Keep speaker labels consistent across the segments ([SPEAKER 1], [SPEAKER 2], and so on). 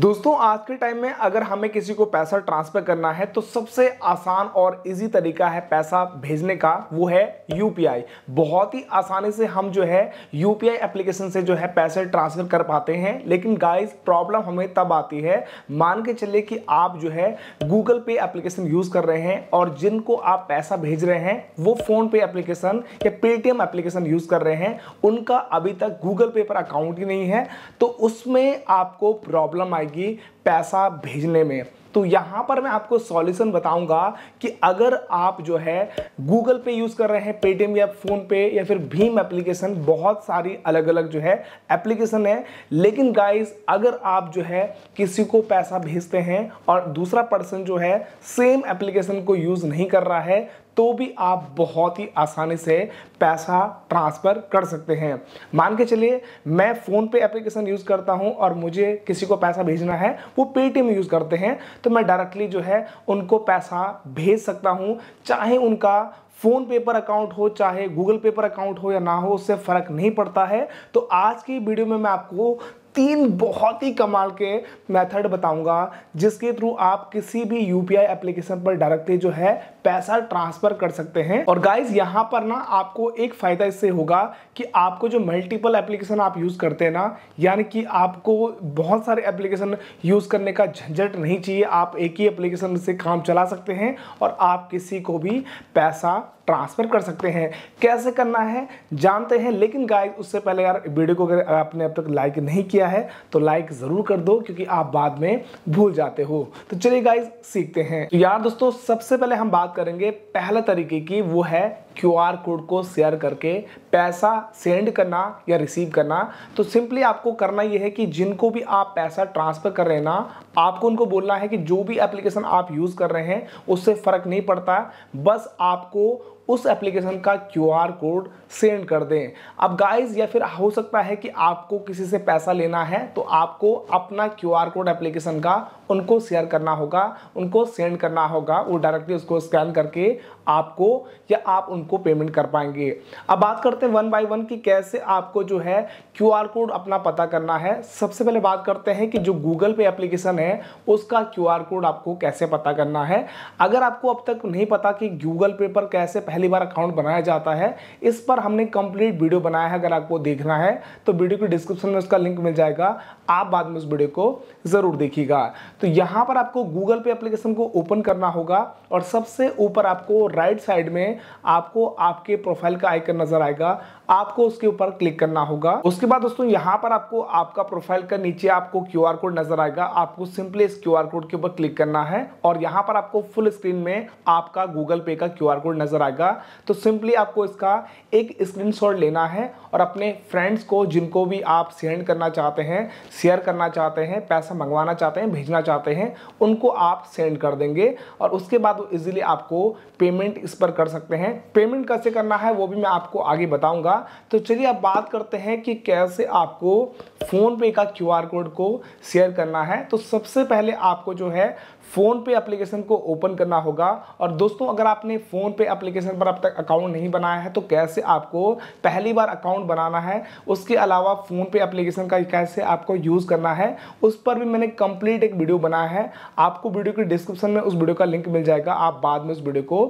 [SPEAKER 1] दोस्तों आज के टाइम में अगर हमें किसी को पैसा ट्रांसफर करना है तो सबसे आसान और इजी तरीका है पैसा भेजने का वो है यूपीआई बहुत ही आसानी से हम जो है यूपीआई एप्लीकेशन से जो है पैसे ट्रांसफर कर पाते हैं लेकिन गाइस प्रॉब्लम हमें तब आती है मान के चलिए कि आप जो है गूगल पे एप्लीकेशन यूज़ कर रहे हैं और जिनको आप पैसा भेज रहे हैं वो फ़ोनपे एप्लीकेशन या पेटीएम एप्लीकेशन यूज़ कर रहे हैं उनका अभी तक गूगल पे पर अकाउंट ही नहीं है तो उसमें आपको प्रॉब्लम आई पाएगी पैसा भेजने में तो यहां पर मैं आपको सॉल्यूशन बताऊंगा कि अगर आप जो है गूगल पे यूज़ कर रहे हैं पेटीएम या फ़ोन पे या फिर भीम एप्लीकेशन बहुत सारी अलग अलग जो है एप्लीकेशन है लेकिन गाइस अगर आप जो है किसी को पैसा भेजते हैं और दूसरा पर्सन जो है सेम एप्लीकेशन को यूज़ नहीं कर रहा है तो भी आप बहुत ही आसानी से पैसा ट्रांसफ़र कर सकते हैं मान के चलिए मैं फ़ोनपे एप्लीकेशन यूज़ करता हूं और मुझे किसी को पैसा भेजना है वो पेटीएम यूज़ करते हैं तो मैं डायरेक्टली जो है उनको पैसा भेज सकता हूं चाहे उनका फ़ोन पे पर अकाउंट हो चाहे गूगल पे पर अकाउंट हो या ना हो उससे फ़र्क नहीं पड़ता है तो आज की वीडियो में मैं आपको तीन बहुत ही कमाल के मेथड बताऊंगा जिसके थ्रू आप किसी भी यूपीआई एप्लीकेशन पर डायरेक्टली जो है पैसा ट्रांसफर कर सकते हैं और गाइज यहाँ पर ना आपको एक फ़ायदा इससे होगा कि आपको जो मल्टीपल एप्लीकेशन आप यूज़ करते हैं ना यानी कि आपको बहुत सारे एप्लीकेशन यूज़ करने का झंझट नहीं चाहिए आप एक ही एप्लीकेशन से काम चला सकते हैं और आप किसी को भी पैसा ट्रांसफ़र कर सकते हैं कैसे करना है जानते हैं लेकिन गाइस उससे पहले यार वीडियो को अगर आपने अब तक लाइक नहीं किया है तो लाइक ज़रूर कर दो क्योंकि आप बाद में भूल जाते हो तो चलिए गाइज सीखते हैं तो यार दोस्तों सबसे पहले हम बात करेंगे पहले तरीके की वो है क्यूआर कोड को शेयर करके पैसा सेंड करना या रिसीव करना तो सिंपली आपको करना यह है कि जिनको भी आप पैसा ट्रांसफ़र कर रहे हैं ना आपको उनको बोलना है कि जो भी एप्लीकेशन आप यूज़ कर रहे हैं उससे फ़र्क नहीं पड़ता बस आपको उस एप्लीकेशन का क्यू कोड सेंड कर दें अब गाइज या फिर हो सकता है कि आपको किसी से पैसा लेना है तो आपको अपना क्यू कोड एप्लीकेशन का उनको शेयर करना होगा उनको सेंड करना होगा वो डायरेक्टली उसको स्कैन करके आपको या आप उनको पेमेंट कर पाएंगे अब बात करते हैं वन बाई वन की कैसे आपको जो है क्यू कोड अपना पता करना है सबसे पहले बात करते हैं कि जो गूगल पे एप्लीकेशन है उसका क्यू कोड आपको कैसे पता करना है अगर आपको अब तक नहीं पता कि गूगल पे पर कैसे पहली बार अकाउंट बनाया जाता है इस पर हमने कंप्लीट वीडियो बनाया है अगर आपको देखना है तो वीडियो के डिस्क्रिप्शन में उसका लिंक मिल जाएगा आप बाद में उस वीडियो को ज़रूर देखिएगा तो यहां पर आपको गूगल पे एप्लीकेशन को ओपन करना होगा और सबसे ऊपर आपको राइट साइड में आपको आपके प्रोफाइल का आइकन नजर आएगा आपको उसके ऊपर क्लिक करना होगा उसके बाद दोस्तों यहां पर आपको आपका प्रोफाइल का नीचे आपको क्यू कोड नजर आएगा आपको सिंपली इस क्यू कोड के ऊपर क्लिक करना है और यहां पर आपको फुल स्क्रीन में आपका गूगल पे का क्यू कोड नजर आएगा होगा तो सिंपली आपको इसका एक स्क्रीनशॉट लेना है और अपने फ्रेंड्स को जिनको भी आप सेंड करना चाहते हैं शेयर करना चाहते हैं पैसा मंगवाना चाहते हैं भेजना चाहते हैं उनको आप सेंड कर देंगे और उसके बाद वो इजीली आपको पेमेंट इस पर कर सकते हैं पेमेंट कैसे करना है वो भी मैं आपको आगे बताऊंगा तो चलिए अब बात करते हैं कि कैसे आपको फ़ोनपे का क्यू कोड को शेयर करना है तो सबसे पहले आपको जो है फ़ोन पे एप्लीकेशन को ओपन करना होगा और दोस्तों अगर आपने फ़ोन पे एप्लीकेशन लोकेशन पर अब तक अकाउंट नहीं बनाया है तो कैसे आपको पहली बार अकाउंट बनाना है उसके अलावा फ़ोन पे एप्लीकेशन का कैसे आपको यूज़ करना है उस पर भी मैंने कंप्लीट एक वीडियो बनाया है आपको वीडियो के डिस्क्रिप्शन में उस वीडियो का लिंक मिल जाएगा आप बाद में उस वीडियो को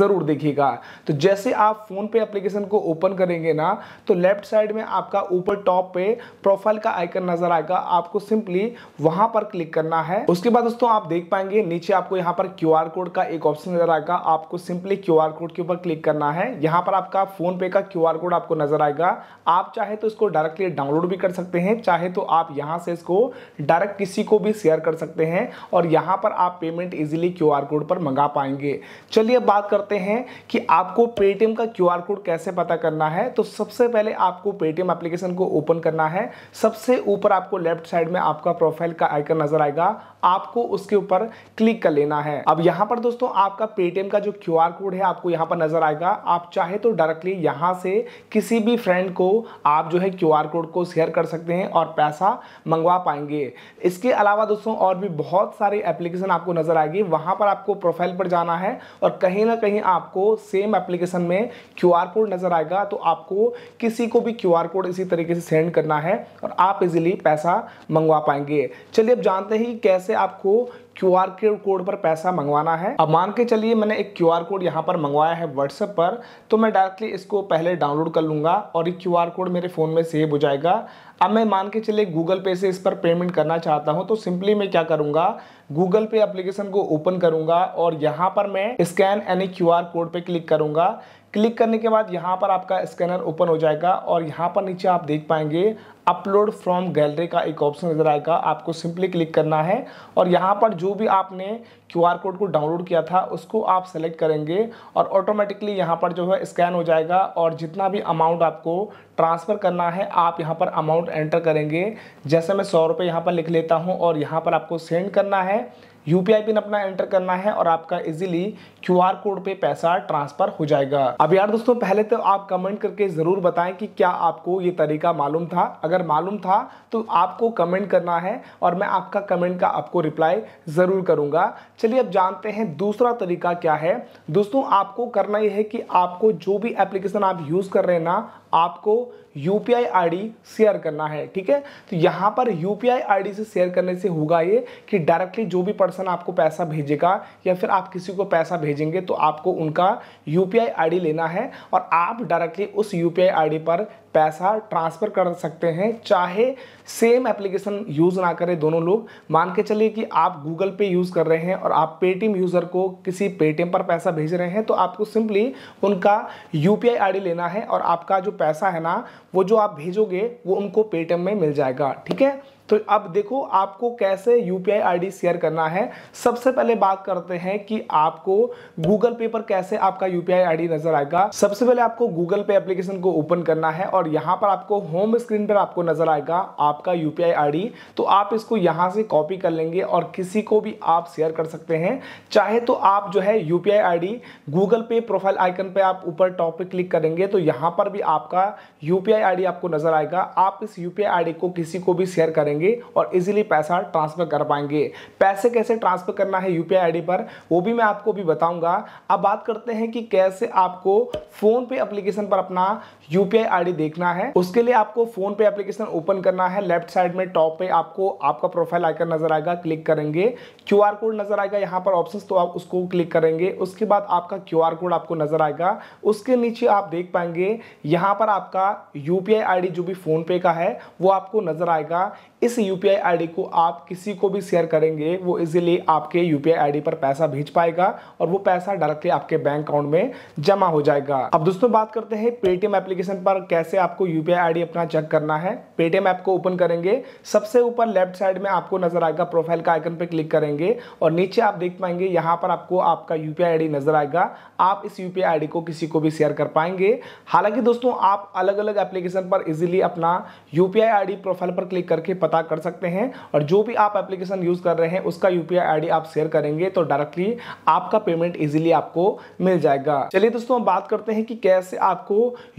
[SPEAKER 1] ज़रूर देखिएगा तो जैसे आप फ़ोन पे एप्लीकेशन को ओपन करेंगे ना तो लेफ्ट साइड में आपका ऊपर टॉप पे प्रोफाइल का आइकन नज़र आएगा आपको सिंपली वहां पर क्लिक करना है उसके बाद दोस्तों आप देख पाएंगे नीचे आपको यहाँ पर क्यू कोड का एक ऑप्शन नज़र आएगा आपको सिंपली क्यू कोड के ऊपर पर क्लिक करना है यहाँ पर आपका फोन पे का क्यूआर कोड आपको नजर आएगा आप चाहे तो इसको डायरेक्टली डाउनलोड भी कर सकते हैं चाहे तो आप यहाँ से इसको डायरेक्ट किसी को भी शेयर कर सकते हैं और यहाँ पर आप पेमेंट इजिली क्यू कोड पर मंगा पाएंगे चलिए अब बात करते हैं कि आपको पेटीएम का क्यू कोड कैसे पता करना है तो सबसे पहले आपको पेटीएम एप्लीकेशन को ओपन करना है सबसे ऊपर आपको लेफ्ट साइड में आपका प्रोफाइल का आइकन नजर आएगा आपको उसके ऊपर क्लिक कर लेना है अब यहाँ पर दोस्तों आपका पेटीएम का जो क्यू कोड है आपको यहाँ पर नज़र आएगा आप चाहे तो डायरेक्टली यहाँ से किसी भी फ्रेंड को आप जो है क्यू कोड को शेयर कर सकते हैं और पैसा मंगवा पाएंगे इसके अलावा दोस्तों और भी बहुत सारे एप्लीकेशन आपको नज़र आएगी वहाँ पर आपको प्रोफाइल पर जाना है और कहीं ना कहीं आपको सेम एप्लीकेशन में क्यू कोड नज़र आएगा तो आपको किसी को भी क्यू कोड इसी तरीके से सेंड करना है और आप इजिली पैसा मंगवा पाएंगे चलिए अब जानते हैं कैसे आपको क्यू आर कोड पर पैसा मंगवाना है अब मान के चलिए मैंने एक क्यू आर कोड यहाँ पर मंगवाया है व्हाट्सएप पर तो मैं डायरेक्टली इसको पहले डाउनलोड कर लूँगा और ये क्यू आर कोड मेरे फ़ोन में सेव हो जाएगा अब मैं मान के चले गूगल पे से इस पर पेमेंट करना चाहता हूं तो सिंपली मैं क्या करूंगा गूगल पे एप्लीकेशन को ओपन करूंगा और यहां पर मैं स्कैन यानी क्यूआर कोड पे क्लिक करूंगा क्लिक करने के बाद यहाँ पर आपका स्कैनर ओपन हो जाएगा और यहाँ पर नीचे आप देख पाएंगे अपलोड फ्रॉम गैलरी का एक ऑप्शन नज़र आएगा आपको सिंपली क्लिक करना है और यहाँ पर जो भी आपने क्यू आर कोड को डाउनलोड किया था उसको आप सेलेक्ट करेंगे और ऑटोमेटिकली यहाँ पर जो है स्कैन हो जाएगा और जितना भी अमाउंट आपको ट्रांसफ़र करना है आप यहाँ पर अमाउंट एंटर करेंगे जैसे मैं सौ रुपये यहाँ पर लिख लेता हूँ और यहाँ पर आपको सेंड करना है यू पिन अपना एंटर करना है और आपका इजीली क्यू कोड पे पैसा ट्रांसफर हो जाएगा अब यार दोस्तों पहले तो आप कमेंट करके जरूर बताएं कि क्या आपको ये तरीका मालूम था अगर मालूम था तो आपको कमेंट करना है और मैं आपका कमेंट का आपको रिप्लाई ज़रूर करूंगा चलिए अब जानते हैं दूसरा तरीका क्या है दोस्तों आपको करना यह है कि आपको जो भी एप्लीकेशन आप यूज़ कर रहे हैं ना आपको यू पी आई शेयर करना है ठीक है तो यहाँ पर यू पी से शेयर करने से होगा ये कि डायरेक्टली जो भी पर्सन आपको पैसा भेजेगा या फिर आप किसी को पैसा भेज भेजेंगे तो आपको उनका यू पी लेना है और आप डायरेक्टली उस यू पी पर पैसा ट्रांसफ़र कर सकते हैं चाहे सेम एप्लीकेशन यूज़ ना करें दोनों लोग मान के चलिए कि आप गूगल पे यूज़ कर रहे हैं और आप पेटीएम यूज़र को किसी पेटीएम पर पैसा भेज रहे हैं तो आपको सिंपली उनका यू पी लेना है और आपका जो पैसा है ना वो जो आप भेजोगे वो उनको पेटीएम में मिल जाएगा ठीक है तो अब देखो आपको कैसे यू पी शेयर करना है सबसे पहले बात करते हैं कि आपको गूगल पे पर कैसे आपका यू पी नजर आएगा सबसे पहले आपको गूगल पे एप्लीकेशन को ओपन करना है और यहाँ पर आपको होम स्क्रीन पर आपको नजर आएगा आपका यू पी तो आप इसको यहाँ से कॉपी कर लेंगे और किसी को भी आप शेयर कर सकते हैं चाहे तो आप जो है U P I Google Pay profile icon पर आप ऊपर टॉप पर क्लिक करेंगे तो यहाँ पर भी आपका यू पी आपको नजर आएगा आप इस यू पी को किसी को भी शेयर करेंगे करेंगे और इजीली पैसा ट्रांसफ़र कर पाएंगे पैसे कैसे ट्रांसफ़र करना है यूपीआई आईडी पर वो भी मैं आपको भी बताऊंगा अब बात करते हैं कि कैसे आपको फ़ोन पे एप्लीकेशन पर अपना यूपीआई आईडी देखना है उसके लिए आपको फ़ोन पे एप्लीकेशन ओपन करना है लेफ्ट साइड में टॉप पे आपको आपका प्रोफाइल आइकन नज़र आएगा क्लिक करेंगे क्यू कोड नज़र आएगा यहाँ पर ऑप्शन तो आप उसको क्लिक करेंगे उसके बाद आपका क्यू कोड आपको नज़र आएगा उसके नीचे आप देख पाएंगे यहाँ पर आपका यूपीआई आई जो भी फोन पे का है वो आपको नज़र आएगा इस यू पी को आप किसी को भी शेयर करेंगे वो इजीली आपके यू पी पर पैसा भेज पाएगा और वो पैसा डायरेक्टली आपके बैंक अकाउंट में जमा हो जाएगा अब दोस्तों बात करते हैं पेटीएम एप्लीकेशन पर कैसे आपको यू पी अपना चेक करना है पेटीएम ऐप को ओपन करेंगे सबसे ऊपर लेफ्ट साइड में आपको नजर आएगा प्रोफाइल का आइकन पर क्लिक करेंगे और नीचे आप देख पाएंगे यहाँ पर आपको आपका यू पी नजर आएगा आप इस यू पी को किसी को भी शेयर कर पाएंगे हालांकि दोस्तों आप अलग अलग एप्लीकेशन पर इजिली अपना यू पी प्रोफाइल पर क्लिक करके पता कर सकते हैं और जो भी आप एप्लीकेशन यूज़ कर रहे हैं उसका यूपीआई पी आप शेयर करेंगे तो डायरेक्टली आपका पेमेंट ईजिली आपको मिल जाएगा चलिए दोस्तों हम बात करते हैं कि कैसे आपको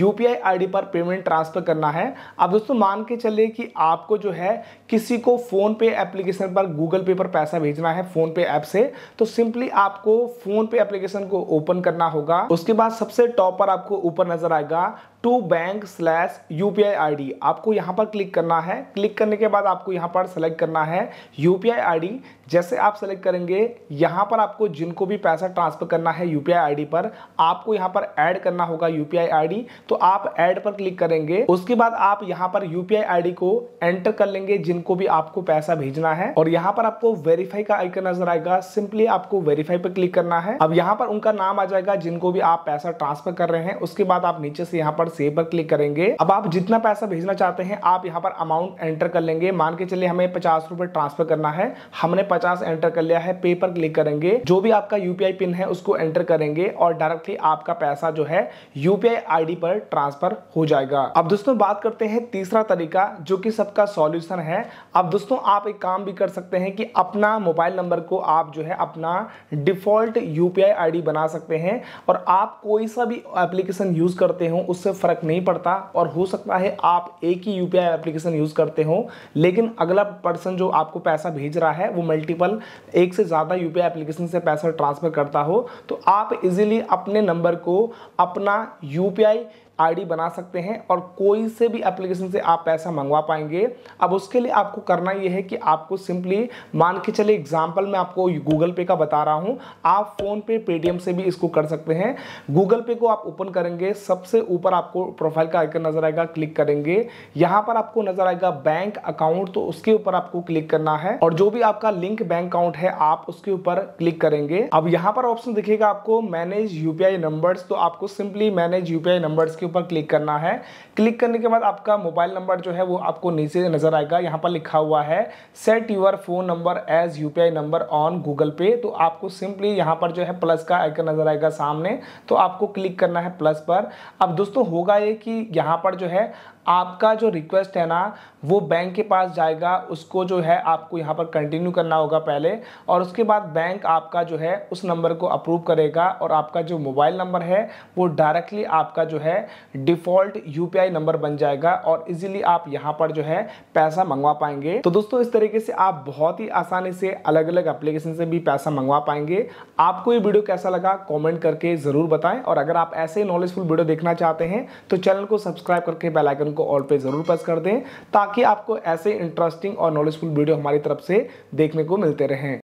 [SPEAKER 1] यूपीआई पी पर पेमेंट ट्रांसफ़र करना है अब दोस्तों मान के चलिए कि आपको जो है किसी को फ़ोन पे एप्लीकेशन पर गूगल पे पर पैसा भेजना है फ़ोन पे ऐप से तो सिंपली आपको फ़ोन पे एप्लीकेशन को ओपन करना होगा उसके बाद सबसे टॉप पर आपको ऊपर नज़र आएगा to bank slash U P I D आपको यहाँ पर क्लिक करना है क्लिक करने के बाद आपको यहाँ पर सेलेक्ट करना है यू पी आई डी जैसे आप सेलेक्ट करेंगे यहाँ पर आपको जिनको भी पैसा ट्रांसफर करना है यूपीआई आईडी पर आपको यहाँ पर ऐड करना होगा यूपीआई आईडी तो आप ऐड पर क्लिक करेंगे उसके बाद आप यहाँ पर यूपीआई आईडी को एंटर कर लेंगे जिनको भी आपको पैसा भेजना है और यहाँ पर आपको वेरीफाई का आइकन नजर आएगा सिंपली आपको वेरीफाई पर क्लिक करना है अब यहाँ पर उनका नाम आ जाएगा जिनको भी आप पैसा ट्रांसफर कर रहे हैं उसके बाद आप नीचे से यहाँ पर सेव पर क्लिक करेंगे अब आप जितना पैसा भेजना चाहते हैं आप यहाँ पर अमाउंट एंटर कर लेंगे मान के चलिए हमें पचास रुपए ट्रांसफर करना है हमने पचास एंटर कर लिया है पे पर क्लिक करेंगे जो भी आपका यूपीआई पिन है उसको एंटर करेंगे और डायरेक्टली आपका पैसा जो है यूपीआई आईडी पर ट्रांसफर हो जाएगा अब दोस्तों बात करते हैं तीसरा तरीका जो कि सबका सॉल्यूशन है अब दोस्तों आप एक काम भी कर सकते हैं कि अपना मोबाइल नंबर को आप जो है अपना डिफॉल्ट यूपीआई आई बना सकते हैं और आप कोई सा भी एप्लीकेशन यूज करते हो उससे फर्क नहीं पड़ता और हो सकता है आप एक ही यूपीआई एप्लीकेशन यूज करते हो लेकिन अगला पर्सन जो आपको पैसा भेज रहा है वो मल्टी मल्टीपल एक से ज़्यादा यू एप्लीकेशन से पैसा ट्रांसफ़र करता हो तो आप इजीली अपने नंबर को अपना यू आईडी बना सकते हैं और कोई से भी एप्लीकेशन से आप पैसा मंगवा पाएंगे अब उसके लिए आपको करना यह है कि आपको सिंपली मान के चले एग्जाम्पल मैं आपको गूगल पे का बता रहा हूँ आप फोन पे पेटीएम से भी इसको कर सकते हैं गूगल पे को आप ओपन करेंगे सबसे ऊपर आपको प्रोफाइल का आइकन नजर आएगा क्लिक करेंगे यहाँ पर आपको नजर आएगा बैंक अकाउंट तो उसके ऊपर आपको क्लिक करना है और जो भी आपका लिंक बैंक अकाउंट है आप उसके ऊपर क्लिक करेंगे अब यहाँ पर ऑप्शन दिखेगा आपको मैनेज यूपीआई नंबर तो आपको सिंपली मैनेज यूपीआई नंबर्स के ऊपर क्लिक करना है क्लिक करने के बाद आपका मोबाइल नंबर जो है वो आपको नीचे नज़र आएगा यहाँ पर लिखा हुआ है set your phone number as U number on Google Pay तो आपको सिंपली यहाँ पर जो है प्लस का आइकन नज़र आएगा सामने तो आपको क्लिक करना है प्लस पर अब दोस्तों होगा ये कि यहाँ पर जो है आपका जो रिक्वेस्ट है ना वो बैंक के पास जाएगा उसको जो है आपको यहाँ पर कंटिन्यू करना होगा पहले और उसके बाद बैंक आपका जो है उस नंबर को अप्रूव करेगा और आपका जो मोबाइल नंबर है वो डायरेक्टली आपका जो है डिफ़ॉल्ट यू नंबर बन जाएगा और इजीली आप यहाँ पर जो है पैसा मंगवा पाएंगे तो दोस्तों इस तरीके से आप बहुत ही आसानी से अलग अलग अप्लीकेशन से भी पैसा मंगवा पाएंगे आपको ये वीडियो कैसा लगा कॉमेंट करके ज़रूर बताएं और अगर आप ऐसे नॉलेजफुल वीडियो देखना चाहते हैं तो चैनल को सब्सक्राइब करके बेलाइकन को ऑल पे ज़रूर प्रेस कर दें ताकि आपको ऐसे इंटरेस्टिंग और नॉलेजफुल वीडियो हमारी तरफ से देखने को मिलते रहें